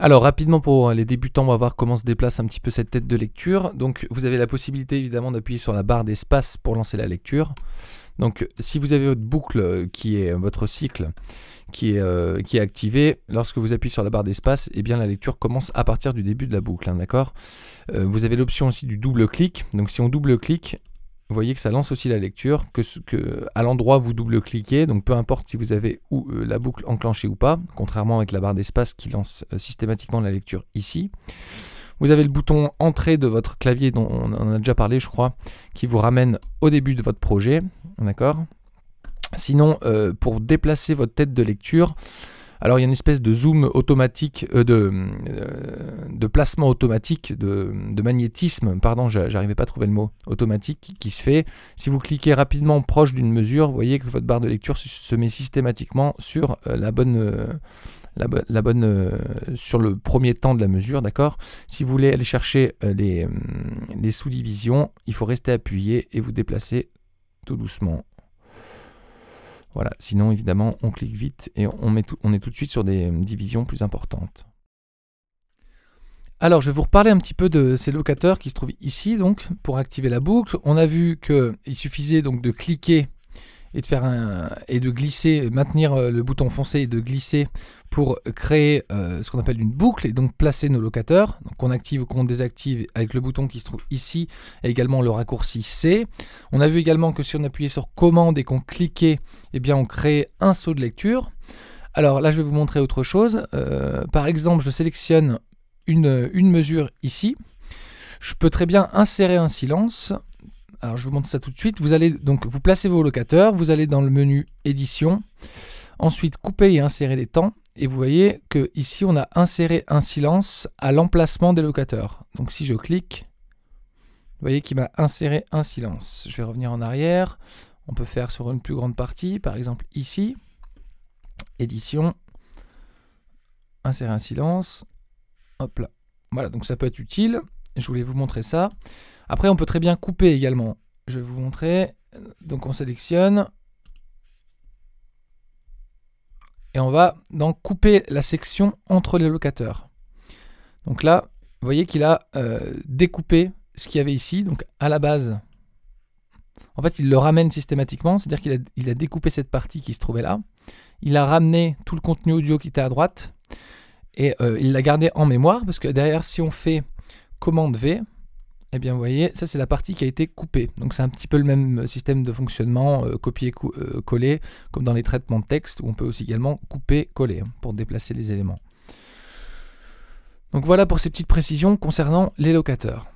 Alors rapidement pour les débutants, on va voir comment se déplace un petit peu cette tête de lecture. Donc vous avez la possibilité évidemment d'appuyer sur la barre d'espace pour lancer la lecture. Donc si vous avez votre boucle qui est votre cycle qui est, euh, qui est activé, lorsque vous appuyez sur la barre d'espace, eh bien la lecture commence à partir du début de la boucle, hein, d'accord euh, Vous avez l'option aussi du double clic. Donc si on double clic vous voyez que ça lance aussi la lecture que, ce que à l'endroit vous double-cliquez, donc peu importe si vous avez ou, euh, la boucle enclenchée ou pas, contrairement avec la barre d'espace qui lance euh, systématiquement la lecture ici. Vous avez le bouton entrée de votre clavier dont on a déjà parlé je crois, qui vous ramène au début de votre projet, d'accord Sinon, euh, pour déplacer votre tête de lecture, alors il y a une espèce de zoom automatique, euh, de, euh, de, placement automatique, de, magnétisme, pardon, j'arrivais pas à trouver le mot, automatique qui, se fait. Si vous cliquez rapidement proche d'une mesure, vous voyez que votre barre de lecture se, met systématiquement sur euh, la bonne... La, bonne sur le premier temps de la mesure, d'accord Si vous voulez aller chercher les, les sous-divisions, il faut rester appuyé et vous déplacer tout doucement. Voilà, sinon évidemment on clique vite et on, est tout de suite sur des euh, divisions plus importantes. Alors, je vais vous reparler un petit peu de ces locateurs qui se trouvent ici, donc, pour activer la boucle. On a vu qu'il suffisait donc de cliquer et de faire un et de glisser, maintenir euh, le bouton foncé et de glisser pour créer euh, ce qu'on appelle une boucle et donc placer nos donc qu'on active ou qu'on désactive avec le bouton qui se trouve ici et également le raccourci C. On a vu également que si on appuyait sur commande et qu'on cliquait, eh bien on crée un saut de lecture. Alors là, je vais vous montrer autre chose. Euh, par exemple, je sélectionne une, une mesure ici. Je peux très bien insérer un silence alors je vous montre ça tout de suite. Vous allez donc vous placez vos locateurs, vous allez dans le menu édition, ensuite couper et insérer les temps. Et vous voyez que ici on a inséré un silence à l'emplacement des locateurs. Donc si je clique, vous voyez qu'il m'a inséré un silence. Je vais revenir en arrière. On peut faire sur une plus grande partie, par exemple ici, édition, insérer un silence. Hop là. Voilà, donc ça peut être utile. Je voulais vous montrer ça. Après, on peut très bien couper également. Je vais vous montrer. Donc on sélectionne. Et on va donc couper la section entre les locateurs. Donc là, vous voyez qu'il a euh, découpé ce qu'il y avait ici. Donc à la base, en fait, il le ramène systématiquement. C'est-à-dire qu'il a, découpé cette partie qui se trouvait là. Il a ramené tout le contenu audio qui était à droite. Et euh, il l'a gardé en mémoire parce que derrière, si on fait commande V, et eh bien, vous voyez, ça c'est la partie qui a été coupée. Donc c'est un petit peu le même euh, système de fonctionnement, euh, copier-coller, euh, comme dans les traitements de texte, où on peut aussi également couper-coller hein, pour déplacer les éléments. Donc voilà pour ces petites précisions concernant les locateurs.